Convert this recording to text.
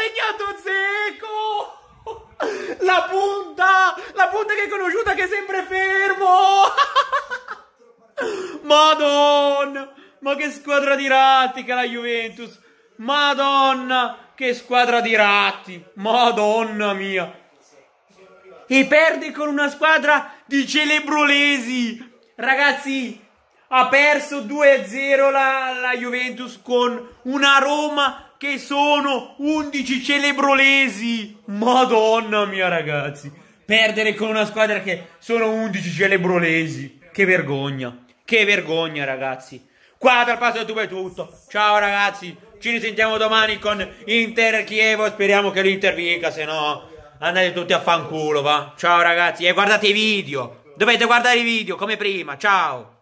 segnato Zeco! La punta! La punta che è conosciuta che è sempre fermo! Madonna! Ma che squadra di ratti che la Juventus! Madonna! Che squadra di ratti! Madonna mia! E perde con una squadra di celebrolesi! Ragazzi, ha perso 2-0 la, la Juventus con una Roma che sono 11 celebrolesi. Madonna mia, ragazzi. Perdere con una squadra che sono 11 celebrolesi. Che vergogna. Che vergogna, ragazzi. Qua dal passo YouTube è tutto. Ciao, ragazzi. Ci risentiamo domani con Inter Chievo. Speriamo che l'Inter vinca, se no andate tutti a fanculo, va. Ciao, ragazzi. E guardate i video. Dovete guardare i video come prima. Ciao.